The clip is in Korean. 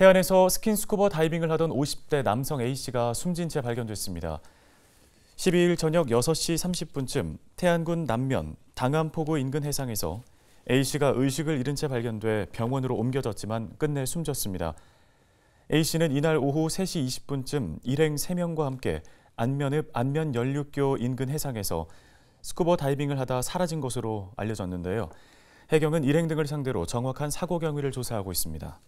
태안에서 스킨스쿠버 다이빙을 하던 50대 남성 A씨가 숨진 채 발견됐습니다. 12일 저녁 6시 30분쯤 태안군 남면 당암포구 인근 해상에서 A씨가 의식을 잃은 채 발견돼 병원으로 옮겨졌지만 끝내 숨졌습니다. A씨는 이날 오후 3시 20분쯤 일행 3명과 함께 안면읍 안면연륙교 인근 해상에서 스쿠버 다이빙을 하다 사라진 것으로 알려졌는데요. 해경은 일행 등을 상대로 정확한 사고 경위를 조사하고 있습니다.